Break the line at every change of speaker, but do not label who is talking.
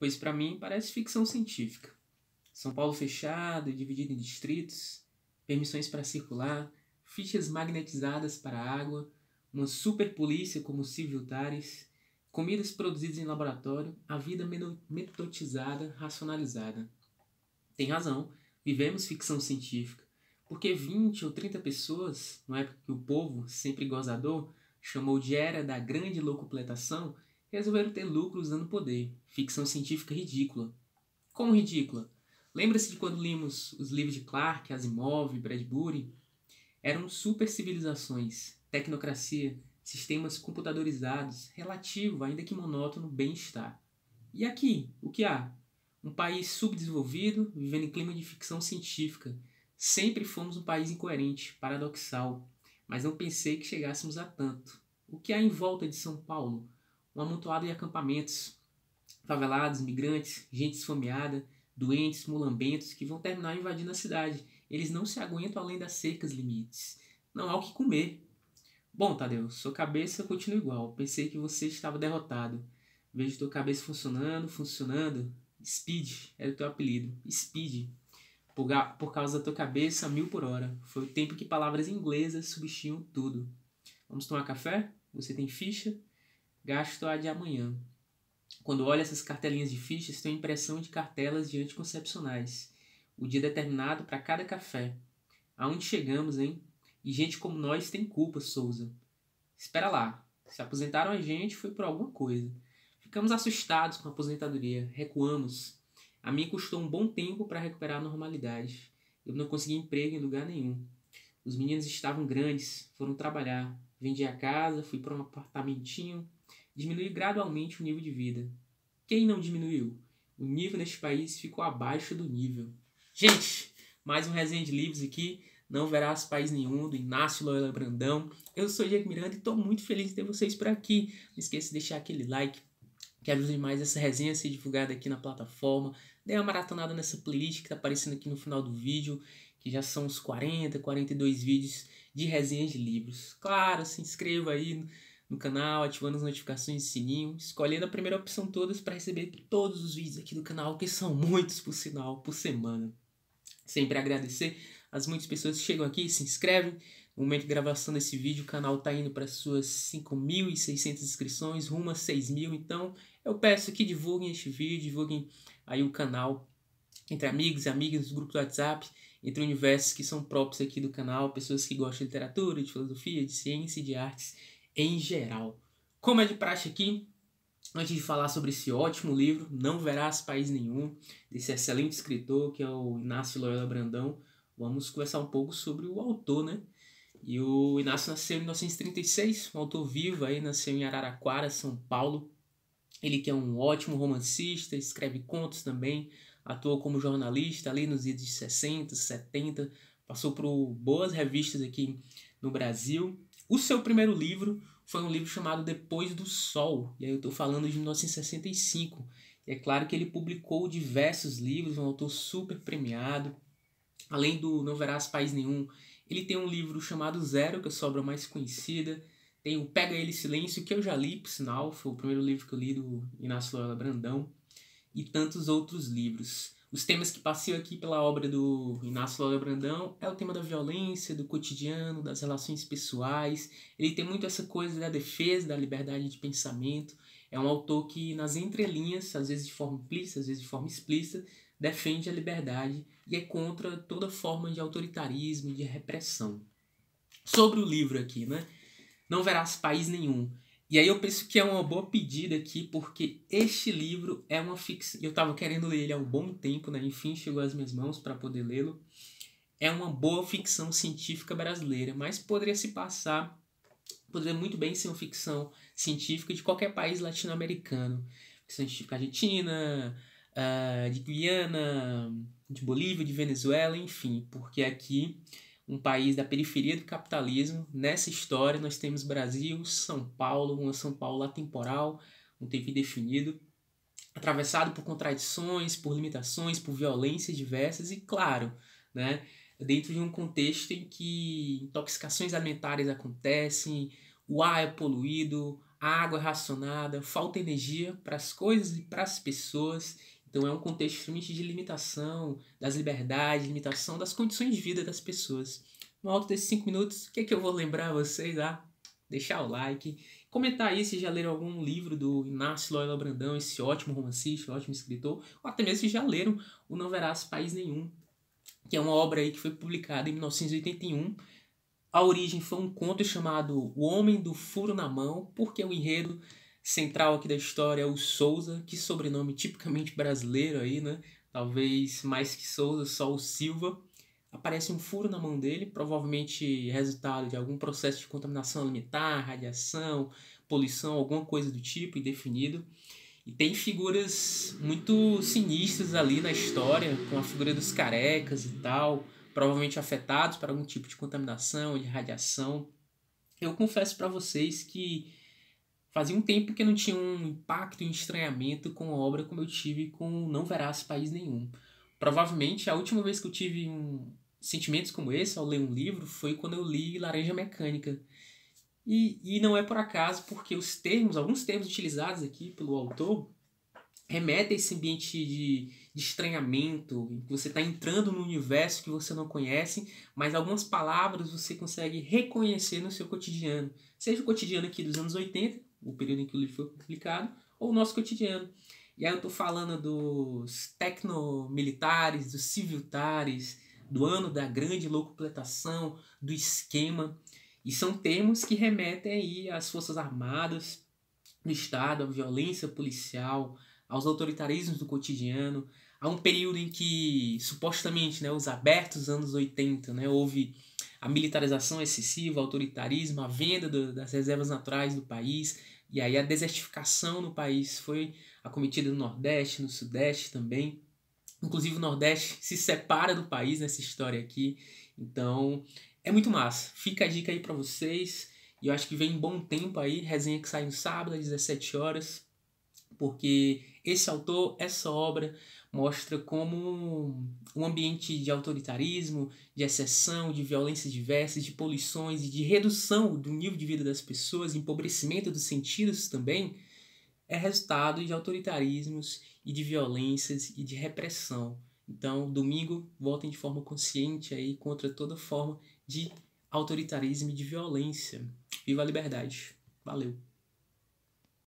pois para mim parece ficção científica. São Paulo fechado, dividido em distritos, permissões para circular, fichas magnetizadas para a água, uma super polícia como civiltares, comidas produzidas em laboratório, a vida metodizada, racionalizada. Tem razão, vivemos ficção científica, porque 20 ou 30 pessoas, na época que o povo, sempre gozador, chamou de era da grande locupletação, resolveram ter lucro usando poder. Ficção científica ridícula. Como ridícula? Lembra-se de quando limos os livros de Clark, Asimov, Bradbury? Eram super civilizações, tecnocracia, sistemas computadorizados, relativo, ainda que monótono, bem-estar. E aqui, o que há? Um país subdesenvolvido, vivendo em clima de ficção científica. Sempre fomos um país incoerente, paradoxal, mas não pensei que chegássemos a tanto. O que há em volta de São Paulo? um amontoado de acampamentos, favelados, migrantes, gente esfomeada, doentes, mulambentos, que vão terminar invadindo a cidade. Eles não se aguentam além das cercas limites. Não há o que comer. Bom, Tadeu, sua cabeça continua igual. Pensei que você estava derrotado. Vejo tua cabeça funcionando, funcionando. Speed era o teu apelido. Speed. Por, por causa da tua cabeça, mil por hora. Foi o tempo que palavras inglesas substituíam tudo. Vamos tomar café? Você tem ficha? gasto a de amanhã. Quando olho essas cartelinhas de fichas, tenho a impressão de cartelas de anticoncepcionais. O dia determinado para cada café. Aonde chegamos, hein? E gente como nós tem culpa, Souza. Espera lá. Se aposentaram a gente, foi por alguma coisa. Ficamos assustados com a aposentadoria, recuamos. A mim custou um bom tempo para recuperar a normalidade. Eu não consegui emprego em lugar nenhum. Os meninos estavam grandes, foram trabalhar, Vendi a casa, fui para um apartamentinho, diminui gradualmente o nível de vida. Quem não diminuiu? O nível neste país ficou abaixo do nível. Gente, mais um resenha de livros aqui. Não verás país nenhum, do Inácio Loyola Brandão. Eu sou o Diego Miranda e estou muito feliz de ter vocês por aqui. Não esqueça de deixar aquele like, que ajuda mais essa resenha a ser divulgada aqui na plataforma. Dê uma maratonada nessa playlist que está aparecendo aqui no final do vídeo que já são uns 40, 42 vídeos de resenhas de livros. Claro, se inscreva aí no canal, ativando as notificações e sininho, escolhendo a primeira opção todas para receber todos os vídeos aqui do canal, que são muitos por sinal, por semana. Sempre agradecer as muitas pessoas que chegam aqui, se inscrevem. No momento de gravação desse vídeo, o canal está indo para suas 5.600 inscrições, rumo a 6.000. Então, eu peço que divulguem este vídeo, divulguem aí o canal entre amigos, e amigas, do grupo do WhatsApp entre universos que são próprios aqui do canal, pessoas que gostam de literatura, de filosofia, de ciência e de artes em geral. Como é de praxe aqui, antes de falar sobre esse ótimo livro, Não Verás País Nenhum, desse excelente escritor que é o Inácio Loyola Brandão, vamos conversar um pouco sobre o autor, né? E o Inácio nasceu em 1936, um autor vivo aí, nasceu em Araraquara, São Paulo. Ele que é um ótimo romancista, escreve contos também, atuou como jornalista ali nos anos 60, 70, passou por boas revistas aqui no Brasil. O seu primeiro livro foi um livro chamado Depois do Sol, e aí eu estou falando de 1965. E é claro que ele publicou diversos livros, um autor super premiado. Além do Não Verás País Nenhum, ele tem um livro chamado Zero, que é a sua obra mais conhecida. Tem o Pega Ele Silêncio, que eu já li, por sinal, foi o primeiro livro que eu li do Inácio Loyola Brandão e tantos outros livros. Os temas que passeiam aqui pela obra do Inácio Lola Brandão é o tema da violência, do cotidiano, das relações pessoais. Ele tem muito essa coisa da defesa da liberdade de pensamento. É um autor que, nas entrelinhas, às vezes de forma implícita, às vezes de forma explícita, defende a liberdade e é contra toda forma de autoritarismo e de repressão. Sobre o livro aqui, né? Não verás país nenhum. E aí eu penso que é uma boa pedida aqui, porque este livro é uma ficção. Eu estava querendo ler ele há um bom tempo, né? Enfim, chegou às minhas mãos para poder lê-lo. É uma boa ficção científica brasileira, mas poderia se passar, poderia muito bem ser uma ficção científica de qualquer país latino-americano. Ficção científica argentina, ah, de Guiana, de Bolívia, de Venezuela, enfim, porque aqui um país da periferia do capitalismo. Nessa história, nós temos Brasil, São Paulo, uma São Paulo atemporal, um tempo definido, atravessado por contradições, por limitações, por violências diversas e, claro, né, dentro de um contexto em que intoxicações alimentares acontecem, o ar é poluído, a água é racionada, falta energia para as coisas e para as pessoas então é um contexto extremamente de limitação das liberdades, limitação das condições de vida das pessoas. No alto desses cinco minutos, o que é que eu vou lembrar a vocês? Ah, deixar o like, comentar aí se já leram algum livro do Inácio Loyola Brandão, esse ótimo romancista, ótimo escritor, ou até mesmo se já leram O Não Verás País Nenhum, que é uma obra aí que foi publicada em 1981. A origem foi um conto chamado O Homem do Furo na Mão, porque o enredo central aqui da história é o Souza, que sobrenome tipicamente brasileiro aí, né? Talvez mais que Souza, só o Silva. Aparece um furo na mão dele, provavelmente resultado de algum processo de contaminação alimentar, radiação, poluição, alguma coisa do tipo indefinido. E tem figuras muito sinistras ali na história, com a figura dos carecas e tal, provavelmente afetados por algum tipo de contaminação, de radiação. Eu confesso para vocês que Fazia um tempo que eu não tinha um impacto e um estranhamento com a obra como eu tive com Não Verás País Nenhum. Provavelmente a última vez que eu tive um... sentimentos como esse ao ler um livro foi quando eu li Laranja Mecânica. E, e não é por acaso, porque os termos, alguns termos utilizados aqui pelo autor, remetem a esse ambiente de, de estranhamento, em que você está entrando no universo que você não conhece, mas algumas palavras você consegue reconhecer no seu cotidiano. Seja o cotidiano aqui dos anos 80 o período em que o livro foi publicado, ou o nosso cotidiano. E aí eu estou falando dos tecnomilitares, dos civiltares, do ano da grande locupletação, do esquema. E são termos que remetem aí às forças armadas do Estado, à violência policial, aos autoritarismos do cotidiano, a um período em que supostamente, né, os abertos anos 80, né, houve a militarização excessiva, o autoritarismo, a venda do, das reservas naturais do país, e aí a desertificação no país foi acometida no Nordeste, no Sudeste também. Inclusive o Nordeste se separa do país nessa história aqui. Então, é muito massa. Fica a dica aí para vocês. E eu acho que vem bom tempo aí, resenha que sai no sábado às 17 horas, porque esse autor, essa obra, mostra como um ambiente de autoritarismo, de exceção, de violências diversas, de poluições e de redução do nível de vida das pessoas, empobrecimento dos sentidos também, é resultado de autoritarismos e de violências e de repressão. Então, domingo, votem de forma consciente aí contra toda forma de autoritarismo e de violência. Viva a liberdade. Valeu!